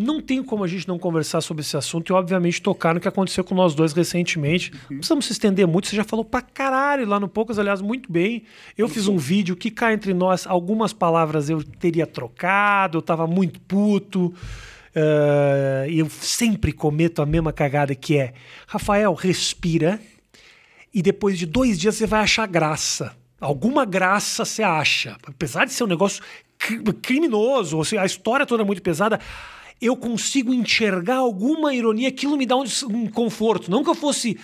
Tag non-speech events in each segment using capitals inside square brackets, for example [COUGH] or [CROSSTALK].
Não tem como a gente não conversar sobre esse assunto e, obviamente, tocar no que aconteceu com nós dois recentemente. Uhum. Não precisamos se estender muito, você já falou pra caralho lá no Poucas, aliás, muito bem. Eu fiz um vídeo que cá entre nós, algumas palavras eu teria trocado, eu tava muito puto. Uh, eu sempre cometo a mesma cagada que é: Rafael, respira e depois de dois dias você vai achar graça. Alguma graça você acha. Apesar de ser um negócio criminoso, a história toda é muito pesada eu consigo enxergar alguma ironia, aquilo me dá um, um conforto. Não que eu fosse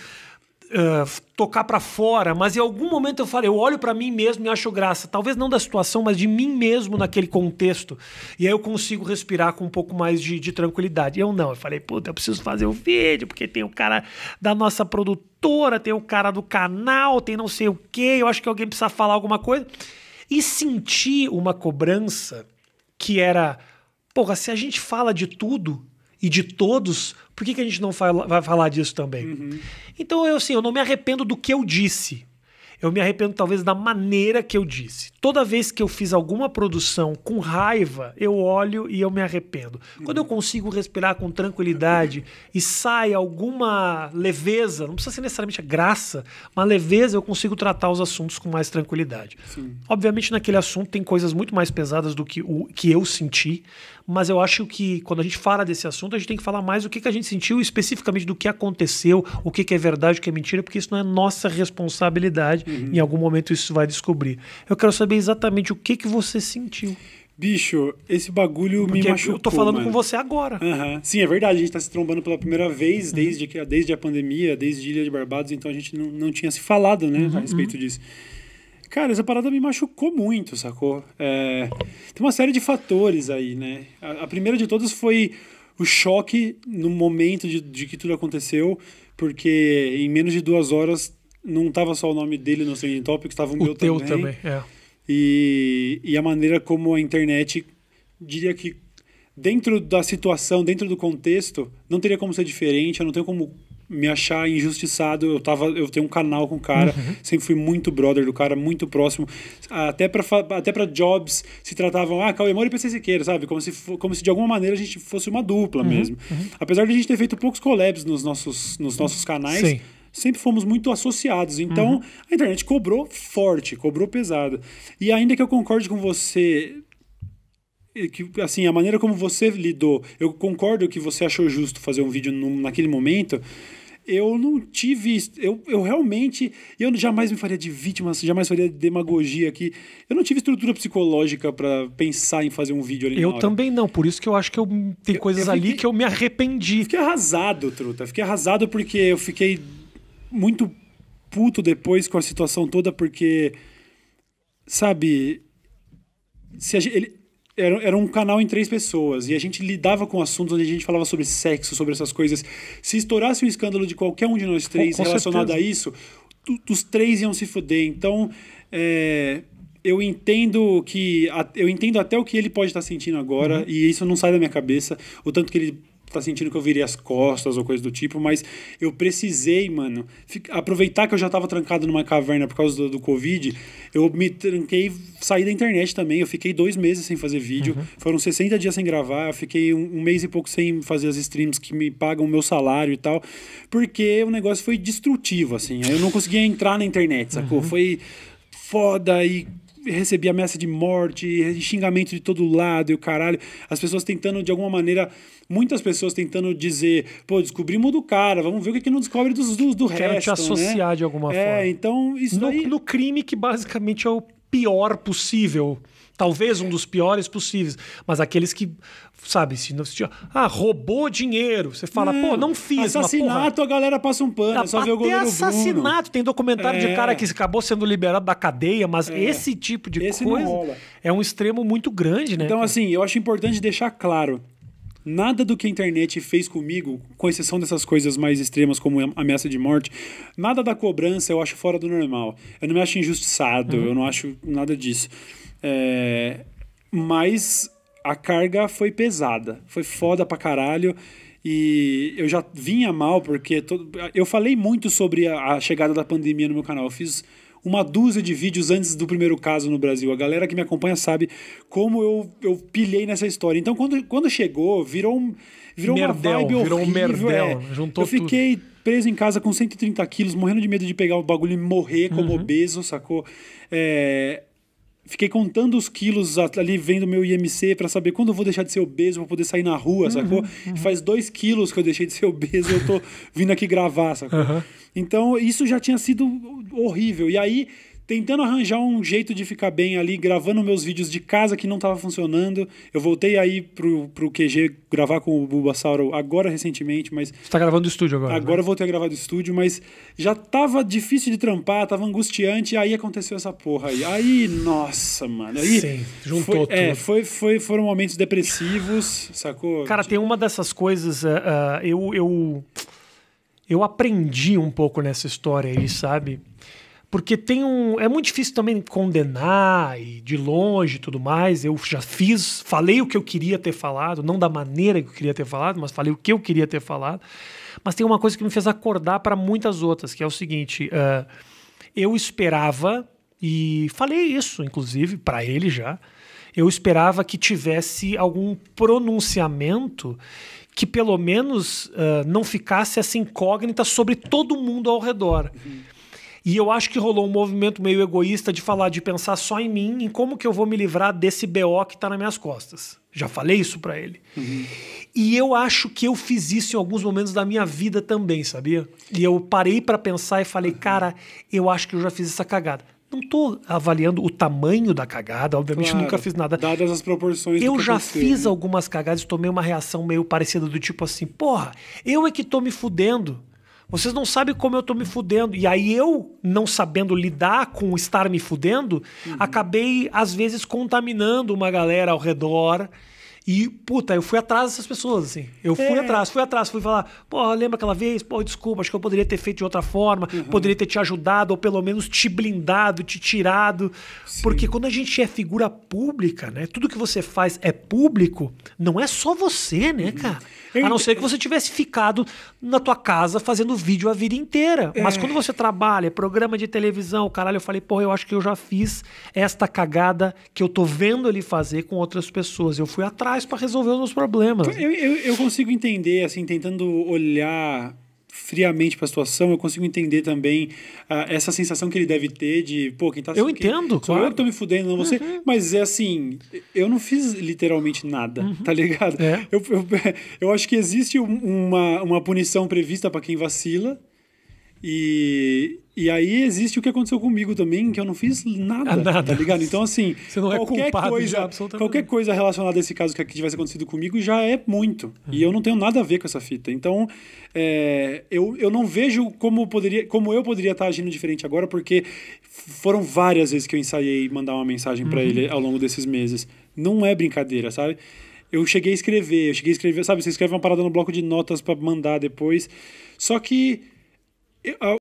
uh, tocar para fora, mas em algum momento eu falei, eu olho para mim mesmo e acho graça. Talvez não da situação, mas de mim mesmo naquele contexto. E aí eu consigo respirar com um pouco mais de, de tranquilidade. Eu não, eu falei, puta, eu preciso fazer o um vídeo, porque tem o cara da nossa produtora, tem o cara do canal, tem não sei o quê, eu acho que alguém precisa falar alguma coisa. E senti uma cobrança que era Porra, se a gente fala de tudo e de todos, por que, que a gente não fala, vai falar disso também? Uhum. Então, eu assim, eu não me arrependo do que eu disse. Eu me arrependo talvez da maneira que eu disse. Toda vez que eu fiz alguma produção com raiva, eu olho e eu me arrependo. Uhum. Quando eu consigo respirar com tranquilidade [LAUGHS] e sai alguma leveza, não precisa ser necessariamente a graça, mas leveza, eu consigo tratar os assuntos com mais tranquilidade. Sim. Obviamente naquele assunto tem coisas muito mais pesadas do que o que eu senti, mas eu acho que quando a gente fala desse assunto, a gente tem que falar mais o que, que a gente sentiu especificamente do que aconteceu, o que, que é verdade, o que é mentira, porque isso não é nossa responsabilidade. Uhum. Em algum momento isso vai descobrir. Eu quero saber exatamente o que, que você sentiu. Bicho, esse bagulho Porque me machucou. Eu tô falando mano. com você agora. Uhum. Sim, é verdade. A gente tá se trombando pela primeira vez uhum. desde, uhum. desde a pandemia, desde Ilha de Barbados, então a gente não, não tinha se falado, né, uhum. a respeito uhum. disso. Cara, essa parada me machucou muito, sacou? É, tem uma série de fatores aí, né? A, a, primeira de todas foi o choque no momento de, de que tudo aconteceu, porque em menos de duas horas não tava só o nome dele no Trending topic estava o, o meu teu também. também é. e, e a maneira como a internet, diria que dentro da situação, dentro do contexto, não teria como ser diferente, eu não tenho como me achar injustiçado. Eu tava, eu tenho um canal com o cara, uhum. sempre fui muito brother do cara, muito próximo. Até para até para jobs se tratavam, ah, Cauê Moura e PC Siqueira, sabe? Como se como se de alguma maneira a gente fosse uma dupla uhum. mesmo. Uhum. Apesar de a gente ter feito poucos collabs nos nossos nos nossos canais. Sim sempre fomos muito associados. Então, uhum. a internet cobrou forte, cobrou pesado. E ainda que eu concorde com você que assim, a maneira como você lidou, eu concordo que você achou justo fazer um vídeo no, naquele momento, eu não tive. Eu, eu realmente. Eu jamais me faria de vítima, jamais faria de demagogia aqui. Eu não tive estrutura psicológica para pensar em fazer um vídeo ali. Eu também não, por isso que eu acho que eu, tem eu, coisas eu fiquei, ali que eu me arrependi. Fiquei arrasado, Truta. Fiquei arrasado porque eu fiquei muito puto depois com a situação toda, porque. Sabe. Se gente, ele, era, era um canal em três pessoas e a gente lidava com assuntos onde a gente falava sobre sexo, sobre essas coisas. Se estourasse um escândalo de qualquer um de nós três com, com relacionado certeza. a isso, os três iam se fuder. Então, é, eu entendo que eu entendo até o que ele pode estar tá sentindo agora uhum. e isso não sai da minha cabeça o tanto que ele tá sentindo que eu virei as costas ou coisa do tipo, mas eu precisei, mano, aproveitar que eu já tava trancado numa caverna por causa do, do Covid, eu me tranquei, saí da internet também, eu fiquei dois meses sem fazer vídeo, uhum. foram 60 dias sem gravar, eu fiquei um, um, mês e pouco sem fazer as streams que me pagam o meu salário e tal, porque o negócio foi destrutivo, assim, eu não conseguia entrar na internet, sacou? Uhum. Foi foda e recebia ameaça de morte, xingamento de todo lado e o caralho. As pessoas tentando, de alguma maneira, muitas pessoas tentando dizer, pô, descobrimos do cara, vamos ver o que, que não descobre dos, do, do Quero resto. Quero né? te associar né? de alguma é, forma. É, então isso no, daí... no crime que basicamente é o pior possível. Talvez um dos piores possíveis. Mas aqueles que, sabe, se não se Ah, roubou dinheiro. Você fala, não, pô, não fiz. Assassinato, a galera passa um pano. É só ver o goleiro assassinato. Bruno. Tem documentário é. de cara que acabou sendo liberado da cadeia, mas é. esse tipo de esse coisa é um extremo muito grande, né? Então, assim, eu acho importante deixar claro Nada do que a internet fez comigo, com exceção dessas coisas mais extremas como ameaça de morte, nada da cobrança eu acho fora do normal. Eu não me acho injustiçado, uhum. eu não acho nada disso. É, mas a carga foi pesada, foi foda pra caralho. E eu já vinha mal, porque todo, eu falei muito sobre a, a chegada da pandemia no meu canal. Eu fiz uma dúzia de vídeos antes do primeiro caso no Brasil. A galera que me acompanha sabe como eu, eu pilhei nessa história. Então, quando, quando chegou, virou, um, virou merdel, uma vibe horrível. Virou um merdel, é. juntou Eu fiquei tudo. preso em casa com 130 quilos, morrendo de medo de pegar o bagulho e morrer como uhum. obeso, sacou? É, Fiquei contando os quilos ali vendo meu IMC para saber quando eu vou deixar de ser obeso pra poder sair na rua, uhum, sacou? Uhum. Faz dois quilos que eu deixei de ser [LAUGHS] obeso e eu tô vindo aqui gravar, sacou? Uhum. Então, isso já tinha sido horrível. E aí, tentando arranjar um jeito de ficar bem ali, gravando meus vídeos de casa que não estava funcionando. Eu voltei aí pro, pro QG gravar com o Bulbasauro agora recentemente, mas. Você tá gravando do estúdio agora? Né? Agora né? eu voltei a gravar do estúdio, mas já tava difícil de trampar, tava angustiante, aí aconteceu essa porra aí. Aí, nossa, mano. Aí Sim, juntou foi, é, tudo. É, foi, foi, foram momentos depressivos, sacou? Cara, tem uma dessas coisas. Uh, eu, eu eu aprendi um pouco nessa história aí, sabe? porque tem um. É muito difícil também condenar e de longe e tudo mais. Eu já fiz, falei o que eu queria ter falado, não da maneira que eu queria ter falado, mas falei o que eu queria ter falado. Mas tem uma coisa que me fez acordar para muitas outras, que é o seguinte: uh, eu esperava, e falei isso, inclusive, para ele já. Eu esperava que tivesse algum pronunciamento que pelo menos uh, não ficasse essa incógnita sobre todo mundo ao redor. Uhum e eu acho que rolou um movimento meio egoísta de falar, de pensar só em mim, em como que eu vou me livrar desse BO que tá nas minhas costas. Já falei isso para ele. Uhum. E eu acho que eu fiz isso em alguns momentos da minha vida também, sabia? E eu parei para pensar e falei, cara, eu acho que eu já fiz essa cagada. Não tô avaliando o tamanho da cagada, obviamente claro, nunca fiz nada. Dadas as proporções. Eu já fiz né? algumas cagadas, e tomei uma reação meio parecida do tipo assim, porra, eu é que tô me fudendo vocês não sabem como eu tô me fudendo. E aí eu, não sabendo lidar com estar me fudendo, uhum. acabei, às vezes, contaminando uma galera ao redor e, puta, eu fui atrás dessas pessoas, assim. Eu fui é. atrás, fui atrás, fui falar, porra, lembra aquela vez? Pô, desculpa, acho que eu poderia ter feito de outra forma, uhum. poderia ter te ajudado, ou pelo menos te blindado, te tirado. Sim. Porque quando a gente é figura pública, né? Tudo que você faz é público, não é só você, né, uhum. cara? Eu a não ent... ser que você tivesse ficado na tua casa fazendo vídeo a vida inteira. É. Mas quando você trabalha, programa de televisão, caralho, eu falei, porra, eu acho que eu já fiz esta cagada que eu tô vendo ele fazer com outras pessoas. Eu fui atrás faz para resolver os meus problemas? Eu, eu, eu consigo entender, assim, tentando olhar friamente para a situação, eu consigo entender também ah, essa sensação que ele deve ter de, pô, quem tá Eu entendo, que, claro. eu que tô me fudendo, não você. Uhum. Mas é assim, eu não fiz literalmente nada, uhum. tá ligado? É. Eu, eu, [LAUGHS] eu, acho que existe uma, uma punição prevista para quem vacila, e, e aí existe o que aconteceu comigo também, que eu não fiz nada, ah, nada. tá ligado? Então, assim, [LAUGHS] é qualquer, é coisa, qualquer coisa relacionada a esse caso que tivesse acontecido comigo já é muito. Uhum. E eu não tenho nada a ver com essa fita. Então, é, eu, eu não vejo como, poderia, como eu poderia estar agindo diferente agora, porque foram várias vezes que eu ensaiei mandar uma mensagem para uhum. ele ao longo desses meses. Não é brincadeira, sabe? eu cheguei a escrever, eu cheguei a escrever, sabe, você escreve uma parada no bloco de notas para mandar depois. Só que Oh.